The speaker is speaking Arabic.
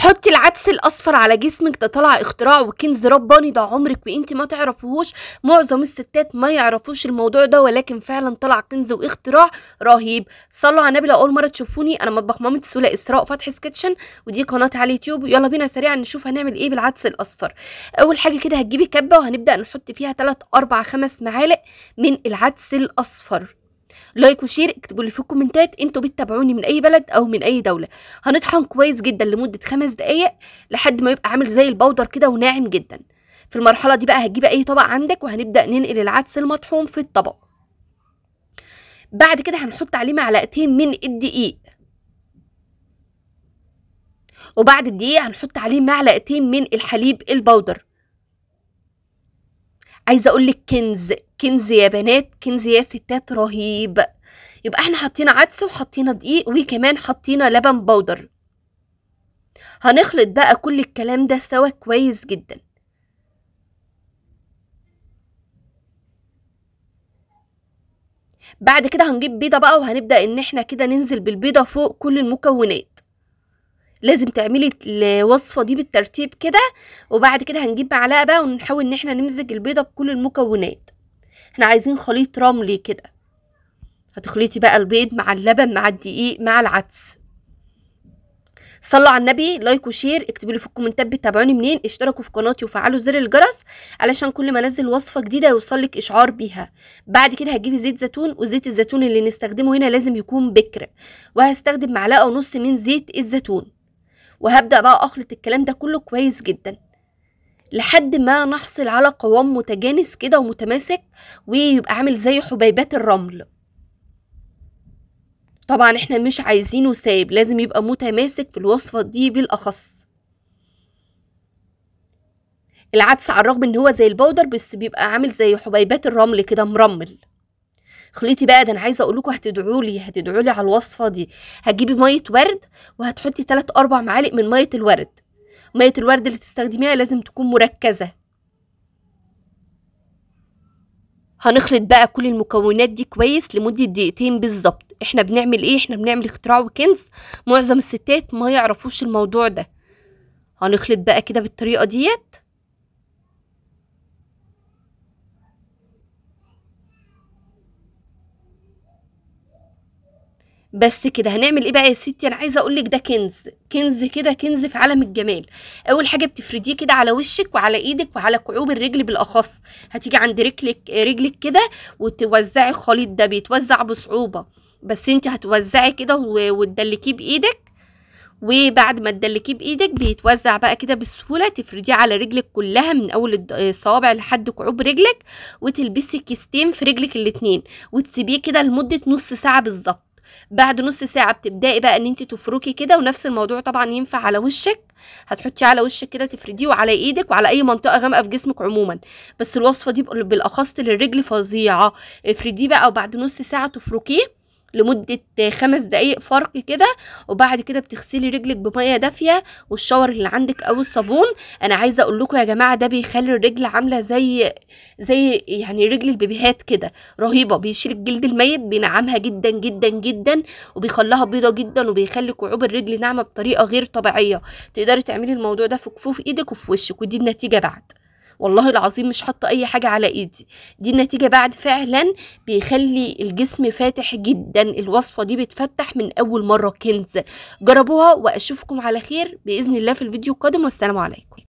حطي العدس الاصفر على جسمك ده طلع اختراع وكنز رباني ده عمرك وانت ما تعرفوهوش معظم الستات ما يعرفوش الموضوع ده ولكن فعلا طلع كنز واختراع رهيب صلوا على النبي لو اول مره تشوفوني انا مطبخ مامت سولا اسراء فتحي سكتشن ودي قناتي على اليوتيوب يلا بينا سريعا نشوف هنعمل ايه بالعدس الاصفر اول حاجه كده هتجيبي كبه وهنبدا نحط فيها 3 4 5 معالق من العدس الاصفر لايك وشير اكتبوا لي في الكومنتات انتوا بتتابعوني من اي بلد او من اي دوله هنطحن كويس جدا لمده خمس دقائق لحد ما يبقى عامل زي البودر كده وناعم جدا في المرحله دي بقى هتجيب اي طبق عندك وهنبدا ننقل العدس المطحون في الطبق بعد كده هنحط عليه معلقتين من الدقيق وبعد الدقيق هنحط عليه معلقتين من الحليب البودر عايزه اقول لك كنز كنز يا بنات كنز يا ستات رهيب يبقى احنا حطينا عدس وحطينا دقيق وكمان حطينا لبن بودر هنخلط بقى كل الكلام ده سوا كويس جدا بعد كده هنجيب بيضة بقى وهنبدأ ان احنا كده ننزل بالبيضة فوق كل المكونات لازم تعملي الوصفة دي بالترتيب كده وبعد كده هنجيب معلقة بقى ونحاول ان احنا نمزج البيضة بكل المكونات احنا عايزين خليط رملي كده هتخلطي بقى البيض مع اللبن مع الدقيق مع العدس صلوا على النبي لايك وشير اكتبوا لي في الكومنتات بتتابعوني منين اشتركوا في قناتي وفعلوا زر الجرس علشان كل ما انزل وصفه جديده يوصلك اشعار بيها بعد كده هتجيبي زيت زيتون وزيت الزيتون اللي نستخدمه هنا لازم يكون بكر وهستخدم معلقه ونص من زيت الزيتون وهبدا بقى اخلط الكلام ده كله كويس جدا لحد ما نحصل على قوام متجانس كده ومتماسك ويبقى عامل زي حبيبات الرمل طبعا احنا مش عايزينه سايب لازم يبقى متماسك في الوصفة دي بالأخص العدس على الرغم ان هو زي البودر بس بيبقى عامل زي حبيبات الرمل كده مرمل خليتي بقى ده انا عايزه اقول لكم هتدعوا لي هتدعوا لي على الوصفه دي هتجيبي ميه ورد وهتحطي 3 4 معالق من ميه الورد ميه الورد اللي تستخدميها لازم تكون مركزه هنخلط بقى كل المكونات دي كويس لمده دقيقتين بالظبط احنا بنعمل ايه احنا بنعمل اختراع وكنز معظم الستات ما يعرفوش الموضوع ده هنخلط بقى كده بالطريقه ديت بس كده هنعمل ايه بقى يا ستي انا عايزه اقول لك ده كنز كنز كده كنز في عالم الجمال اول حاجه بتفرديه كده على وشك وعلى ايدك وعلى كعوب الرجل بالاخص هتيجي عند رجلك رجلك كده وتوزعي الخليط ده بيتوزع بصعوبه بس انت هتوزعي كده وتدلكيه بايدك وبعد ما تدلكيه بايدك بيتوزع بقى كده بسهوله تفرديه على رجلك كلها من اول الصوابع لحد كعوب رجلك وتلبسي كيستين في رجلك الاتنين وتسيبيه كده لمده نص ساعه بالظبط بعد نص ساعه بتبداي بقى ان انت تفركي كده ونفس الموضوع طبعا ينفع على وشك هتحطيه على وشك كده تفرديه وعلى ايدك وعلى اي منطقه غامقه في جسمك عموما بس الوصفه دي بالاخص للرجل فظيعه افرديه بقى وبعد نص ساعه تفركيه لمدة خمس دقايق فرق كده وبعد كده بتغسلي رجلك بمية دافية والشاور اللي عندك او الصابون انا عايزة اقول لكم يا جماعة ده بيخلي الرجل عاملة زي زي يعني رجل البيبيهات كده رهيبة بيشيل الجلد الميت بينعمها جدا جدا جدا وبيخليها بيضة جدا وبيخلي كعوب الرجل ناعمة بطريقة غير طبيعية تقدري تعملي الموضوع ده في كفوف ايدك وفي وشك ودي النتيجة بعد والله العظيم مش حاطه اي حاجه على ايدي دي النتيجه بعد فعلا بيخلي الجسم فاتح جدا الوصفه دي بتفتح من اول مره كنز جربوها واشوفكم على خير باذن الله في الفيديو القادم والسلام عليكم